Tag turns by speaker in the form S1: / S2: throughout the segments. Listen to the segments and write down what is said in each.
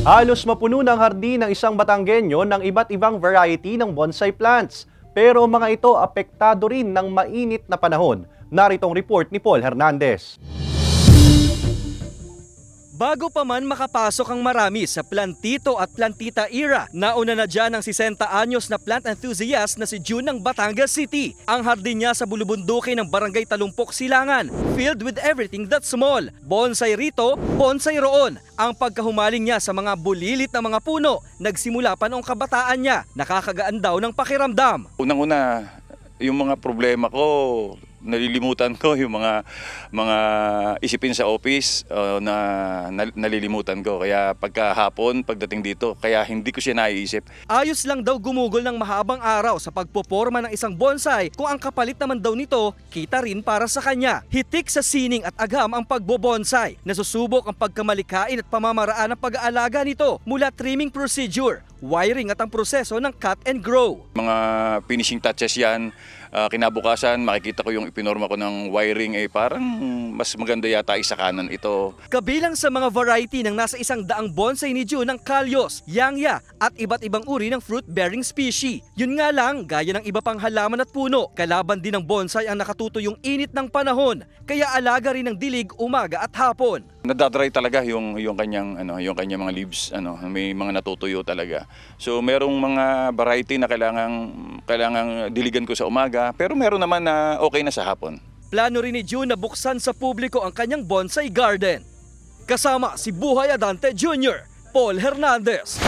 S1: Halos mapuno ng hardin ng isang Batanggenyo ng iba't ibang variety ng bonsai plants. Pero mga ito apektado rin ng mainit na panahon. Naritong report ni Paul Hernandez. Bago pa man makapasok ang marami sa plantito at plantita era, nauna na dyan ang 60 anyos na plant enthusiast na si June ng Batangas City. Ang hardin niya sa bulubunduki ng Barangay Talumpok Silangan, filled with everything that small. Bonsai rito, bonsai roon. Ang pagkahumaling niya sa mga bulilit na mga puno, nagsimula pa noong kabataan niya. Nakakagaan daw ng
S2: pakiramdam.
S1: Unang-una,
S2: yung mga problema ko, nalilimutan ko yung mga mga isipin sa office uh, na nalilimutan ko. Kaya pagkahapon, pagdating dito, kaya hindi ko siya naiisip.
S1: Ayos lang daw gumugol ng mahabang araw sa pagpoporma ng isang bonsai kung ang kapalit naman daw nito, kita rin para sa kanya. Hitik sa sining at agam ang pagbobonsai. Nasusubok ang pagkamalikain at pamamaraan ng pag-aalaga nito mula trimming procedure, wiring at ang proseso ng cut and grow.
S2: Mga finishing touches yan, uh, kinabukasan makikita ko yung ipinorma ko ng wiring eh parang mas maganda yata isa kanan ito.
S1: Kabilang sa mga variety ng nasa isang daang bonsai ni June ng kalyos, yangya at iba't ibang uri ng fruit-bearing species. Yun nga lang, gaya ng iba pang halaman at puno, kalaban din ng bonsai ang nakatuto yung init ng panahon, kaya alaga rin ng dilig umaga at hapon.
S2: Nadadry talaga yung yung kanyang ano, yung kanyang mga leaves, ano, may mga natutuyo talaga. So merong mga variety na kailangan kailangan diligan ko sa umaga, pero meron naman na okay na sa hapon.
S1: Plano rin ni June na buksan sa publiko ang kanyang bonsai garden. Kasama si Buhay Adante Jr., Paul Hernandez.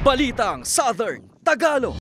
S1: Balitang Southern Tagalog.